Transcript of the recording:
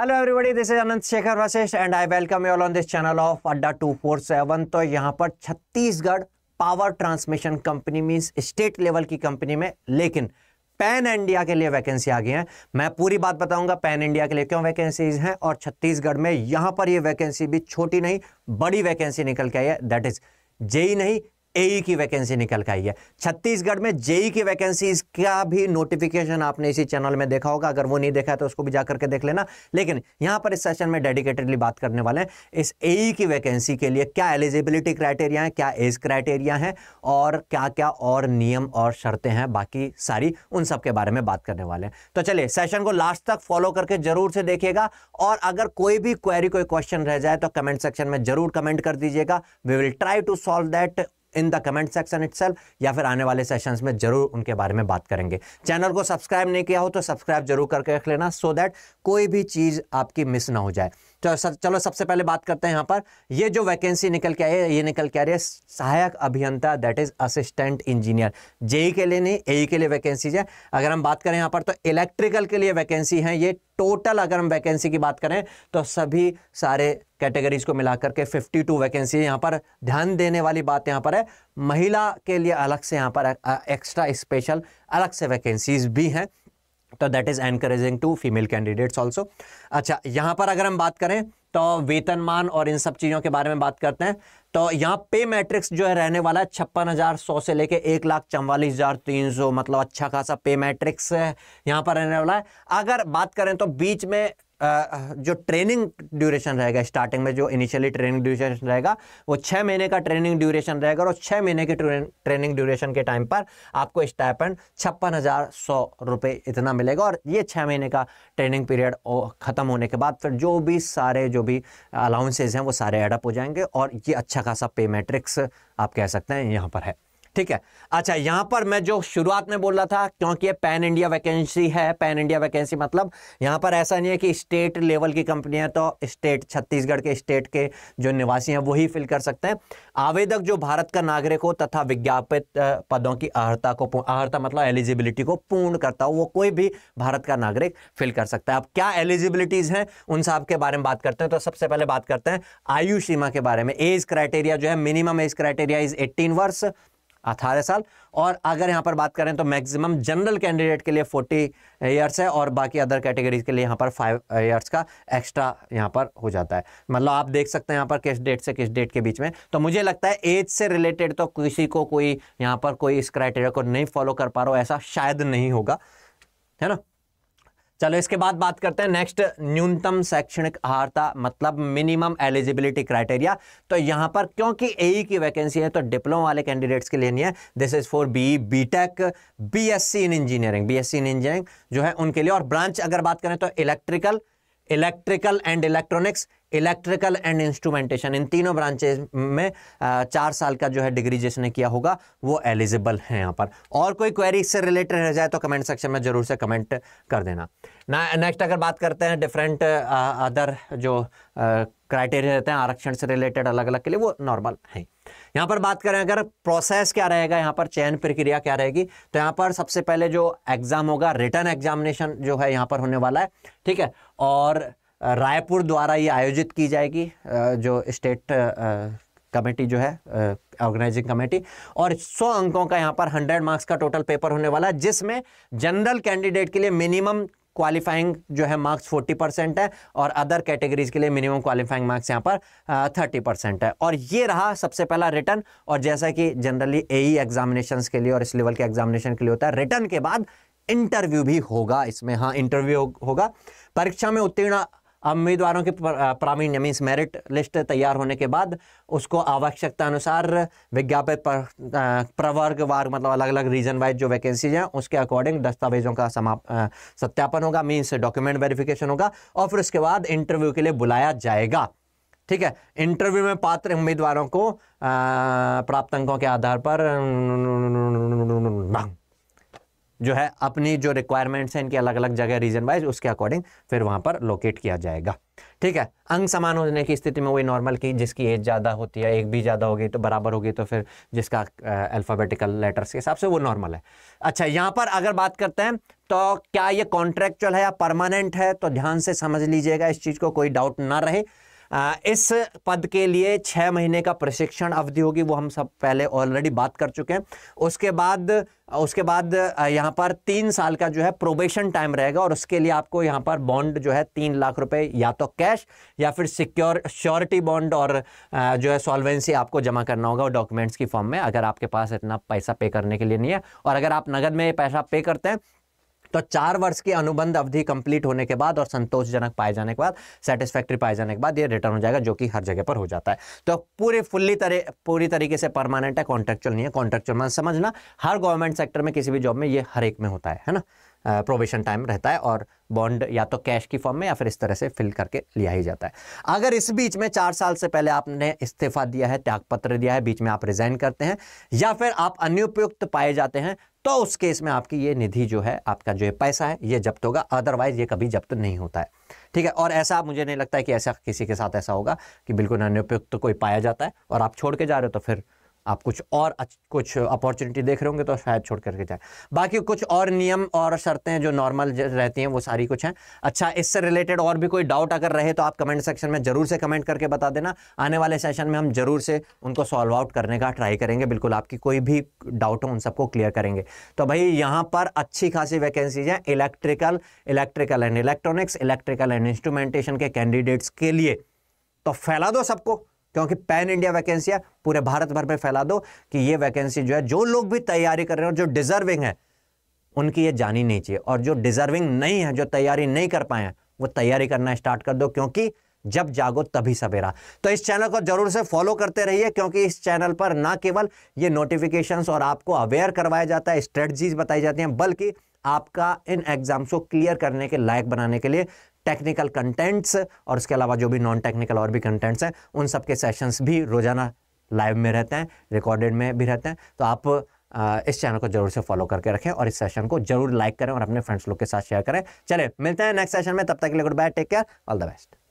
hello everybody this is Anant Shekhar Vashishth and I welcome you all on this channel of Adda 247 तो यहाँ पर Chhattisgarh power transmission company means state level की company में लेकिन pan India के लिए वैकेंसी आ गई है मैं पूरी बात बताऊंगा पैन इंडिया के लिए क्यों वैकेंसीज हैं और छत्तीसगढ़ में यहाँ पर ये वैकेंसी भी छोटी नहीं बड़ी वैकेंसी निकल के आई है दैट इज जेई नहीं एई की वैकेंसी निकल के आई है छत्तीसगढ़ में जेई की वैकेंसीज का भी नोटिफिकेशन आपने इसी चैनल में देखा होगा अगर वो नहीं देखा है तो उसको भी जा करके देख लेना लेकिन यहाँ पर इस सेशन में डेडिकेटेडली बात करने वाले हैं इस एई e की वैकेंसी के लिए क्या एलिजिबिलिटी क्राइटेरिया है क्या एज क्राइटेरिया है और क्या क्या और नियम और शर्तें हैं बाकी सारी उन सब के बारे में बात करने वाले हैं तो चलिए सेशन को लास्ट तक फॉलो करके जरूर से देखिएगा और अगर कोई भी क्वेरी कोई क्वेश्चन रह जाए तो कमेंट सेक्शन में जरूर कमेंट कर दीजिएगा we will try to solve that in the comment section it या फिर आने वाले सेशंस में जरूर उनके बारे में बात करेंगे चैनल को सब्सक्राइब नहीं किया हो तो सब्सक्राइब जरूर करके रख लेना सो so दैट कोई भी चीज़ आपकी मिस ना हो जाए तो चलो सबसे पहले बात करते हैं यहाँ पर ये जो वैकेंसी निकल के आई है ये निकल के आ रही है सहायक अभियंता that is assistant engineer JE के लिए नहीं ए e के लिए वैकेंसीज है अगर हम बात करें यहाँ पर तो इलेक्ट्रिकल के लिए वैकेंसी है ये टोटल अगर हम वैकेंसी की बात करें तो सभी सारे कैटेगरीज को मिला करके 52 वैकेंसी यहाँ पर ध्यान देने वाली बात यहाँ पर है महिला के लिए अलग से यहाँ पर एक्स्ट्रा स्पेशल अलग से वैकेंसीज भी हैं तो that is encouraging to female candidates also अच्छा यहाँ पर अगर हम बात करें तो वेतनमान और इन सब चीज़ों के बारे में बात करते हैं तो यहाँ पे मैट्रिक्स जो है रहने वाला है छप्पन हज़ार सौ से लेके एक लाख चवालीस हज़ार तीन सौ मतलब अच्छा खासा पे मैट्रिक्स है यहाँ पर रहने वाला है अगर बात करें तो बीच में जो ट्रेनिंग ड्यूरेशन रहेगा स्टार्टिंग में जो इनिशियली ट्रेनिंग ड्यूरेशन रहेगा वो छः महीने का ट्रेनिंग ड्यूरेशन रहेगा और छः महीने के ट्रेनिंग ड्यूरेशन के टाइम पर आपको स्टैपन छप्पन हज़ार सौ रुपये इतना मिलेगा और ये छः महीने का ट्रेनिंग पीरियड ख़त्म होने के बाद फिर जो भी सारे जो भी अलाउंसेज हैं वो सारे एडअप हो जाएंगे और ये अच्छा खासा पे मैट्रिक्स आप कह सकते हैं यहाँ पर है ठीक है अच्छा यहां पर मैं जो शुरुआत में बोल रहा था क्योंकि ये पैन इंडिया वैकेंसी है पैन इंडिया वैकेंसी मतलब यहां पर ऐसा नहीं है कि स्टेट लेवल की कंपनी है तो स्टेट छत्तीसगढ़ के स्टेट के जो निवासी हैं वही फिल कर सकते हैं आवेदक जो भारत का नागरिक हो तथा विज्ञापित पदों की अहर्ता को अहर्ता मतलब एलिजिबिलिटी को पूर्ण करता हो वो कोई भी भारत का नागरिक फिल कर सकता है अब क्या एलिजिबिलिटीज हैं उन सब के बारे में बात करते हैं तो सबसे पहले बात करते हैं आयु सीमा के बारे में एज क्राइटेरिया जो है minimum age criteria is eighteen वर्ष अठारह साल और अगर यहाँ पर बात करें तो मैक्सिमम जनरल कैंडिडेट के लिए फोर्टी ईयर्स है और बाकी अदर कैटेगरीज के लिए यहाँ पर फाइव ईयर्स का एक्स्ट्रा यहाँ पर हो जाता है मतलब आप देख सकते हैं यहाँ पर किस डेट से किस डेट के बीच में तो मुझे लगता है एज से रिलेटेड तो किसी को कोई यहाँ पर कोई इस क्राइटेरिया को नहीं फॉलो कर पा रहा हो ऐसा शायद नहीं होगा है ना चलो इसके बाद बात करते हैं नेक्स्ट न्यूनतम शैक्षणिक आहारता मतलब मिनिमम एलिजिबिलिटी क्राइटेरिया तो यहाँ पर क्योंकि ए e की वैकेंसी है तो डिप्लोमा वाले कैंडिडेट्स के लिए नहीं है this is for B B tech B S C in engineering B S C in engineering जो है उनके लिए और ब्रांच अगर बात करें तो electrical electrical and electronics electrical and instrumentation इन तीनों ब्रांचेज में चार साल का जो है डिग्री जिसने किया होगा वो एलिजिबल है यहाँ पर और कोई क्वेरी इससे रिलेटेड रह जाए तो कमेंट सेक्शन में ज़रूर से कमेंट कर देना ना नेक्स्ट अगर बात करते हैं डिफरेंट अदर जो क्राइटेरिया रहते हैं आरक्षण से रिलेटेड अलग अलग के लिए वो नॉर्मल हैं यहां पर बात करें अगर प्रोसेस क्या रहेगा यहां पर चयन प्रक्रिया क्या रहेगी तो यहां पर सबसे पहले जो एग्जाम होगा रिटर्न एग्जामिनेशन जो है यहां पर होने वाला है ठीक है और रायपुर द्वारा ये आयोजित की जाएगी जो स्टेट कमेटी जो है ऑर्गेनाइजिंग कमेटी और 100 अंकों का यहां पर 100 मार्क्स का टोटल पेपर होने वाला है जिसमें जनरल कैंडिडेट के लिए मिनिमम क्वालिफाइंग जो है मार्क्स 40 परसेंट है और अदर कैटेगरीज के लिए मिनिमम क्वालिफाइंग मार्क्स यहाँ पर थर्टी परसेंट है और ये रहा सबसे पहला रिटर्न और जैसा कि जनरली ए एग्जामिनेशन के लिए और इस लेवल के एग्जामिनेशन के लिए होता है रिटर्न के बाद इंटरव्यू भी होगा इसमें हाँ इंटरव्यू होगा परीक्षा में उत्तीर्ण उम्मीदवारों की प्रावीण्य मीन्स मेरिट लिस्ट तैयार होने के बाद उसको आवश्यकता अनुसार विज्ञापित प्रवर्ग वर्ग मतलब अलग अलग रीजन वाइज जो वैकेंसीज हैं उसके अकॉर्डिंग दस्तावेजों का समाप सत्यापन होगा मीन्स डॉक्यूमेंट वेरिफिकेशन होगा और फिर उसके बाद इंटरव्यू के लिए बुलाया जाएगा ठीक है इंटरव्यू में पात्र उम्मीदवारों को प्राप्त अंकों के आधार पर जो है अपनी जो रिक्वायरमेंट्स हैं इनकी अलग अलग जगह रीजन वाइज उसके अकॉर्डिंग फिर वहां पर लोकेट किया जाएगा ठीक है अंग समान होने की स्थिति में वही नॉर्मल की जिसकी एज ज़्यादा होती है एक भी ज़्यादा होगी तो बराबर होगी तो फिर जिसका अल्फ़ाबेटिकल लेटर्स के हिसाब से वो नॉर्मल है अच्छा यहाँ पर अगर बात करते हैं तो क्या ये कॉन्ट्रेक्चुअल है या परमानेंट है तो ध्यान से समझ लीजिएगा इस चीज़ को कोई डाउट ना रहे इस पद के लिए छः महीने का प्रशिक्षण अवधि होगी वो हम सब पहले ऑलरेडी बात कर चुके हैं उसके बाद उसके बाद यहाँ पर तीन साल का जो है प्रोबेशन टाइम रहेगा और उसके लिए आपको यहाँ पर बॉन्ड जो है तीन लाख रुपए या तो कैश या फिर सिक्योर श्योरिटी बॉन्ड और जो है सॉल्वेंसी आपको जमा करना होगा डॉक्यूमेंट्स की फॉर्म में अगर आपके पास इतना पैसा पे करने के लिए नहीं है और अगर आप नगद में पैसा पे करते हैं तो चार वर्ष की अनुबंध अवधि कंप्लीट होने के बाद और संतोषजनक पाए जाने के बाद सेटिस्फैक्ट्री पाए जाने के बाद ये रिटर्न हो जाएगा जो कि हर जगह पर हो जाता है तो पूरी फुल्ली तरह पूरी तरीके से परमानेंट है कॉन्ट्रेक्चुअल नहीं है कॉन्ट्रेक्चुअल मैं समझना हर गवर्नमेंट सेक्टर में किसी भी जॉब में ये हर एक में होता है है ना प्रोबेशन टाइम रहता है और बॉन्ड या तो कैश की फॉर्म में या फिर इस तरह से फिल करके लिया ही जाता है अगर इस बीच में चार साल से पहले आपने इस्तीफा दिया है त्यागपत्र दिया है बीच में आप रिजाइन करते हैं या फिर आप अनुपयुक्त पाए जाते हैं तो उस केस में आपकी ये निधि जो है आपका जो है पैसा है ये जब्त होगा अदरवाइज ये कभी जब्त नहीं होता है ठीक है और ऐसा मुझे नहीं लगता है कि ऐसा किसी के साथ ऐसा होगा कि बिल्कुल अनुपयुक्त तो कोई पाया जाता है और आप छोड़ के जा रहे हो तो फिर आप कुछ और कुछ अपॉर्चुनिटी देख रहे होंगे तो शायद छोड़ करके जाए बाकी कुछ और नियम और शर्तें जो नॉर्मल रहती हैं वो सारी कुछ हैं अच्छा इससे रिलेटेड और भी कोई डाउट अगर रहे तो आप कमेंट सेक्शन में ज़रूर से कमेंट करके बता देना आने वाले सेशन में हम ज़रूर से उनको सॉल्व आउट करने का ट्राई करेंगे बिल्कुल आपकी कोई भी डाउट हो उन सबको क्लियर करेंगे तो भाई यहाँ पर अच्छी खासी वैकेंसीज हैं electrical electrical and electronics electrical and instrumentation के कैंडिडेट्स के लिए तो फैला दो सबको क्योंकि पैन इंडिया वैकेंसियां पूरे भारत भर में फैला दो कि ये वैकेंसी जो है जो लोग भी तैयारी कर रहे हैं और जो डिजर्विंग है उनकी ये जानी नहीं चाहिए और जो डिजर्विंग नहीं है जो तैयारी नहीं कर पाए वो तैयारी करना स्टार्ट कर दो क्योंकि जब जागो तभी सवेरा तो इस चैनल को जरूर से फॉलो करते रहिए क्योंकि इस चैनल पर ना केवल ये नोटिफिकेशंस और आपको अवेयर करवाया जाता है स्ट्रेटजीज बताई जाती हैं बल्कि आपका इन एग्जाम्स को क्लियर करने के लायक बनाने के लिए टेक्निकल कंटेंट्स और उसके अलावा जो भी नॉन टेक्निकल और भी कंटेंट्स हैं उन सब के सेशंस भी रोज़ाना लाइव में रहते हैं रिकॉर्डेड में भी रहते हैं तो आप इस चैनल को जरूर से फॉलो करके रखें और इस सेशन को जरूर लाइक करें और अपने फ्रेंड्स लोग के साथ शेयर करें चले मिलते हैं नेक्स्ट सेशन में तब तक के लिए good bye take care all the best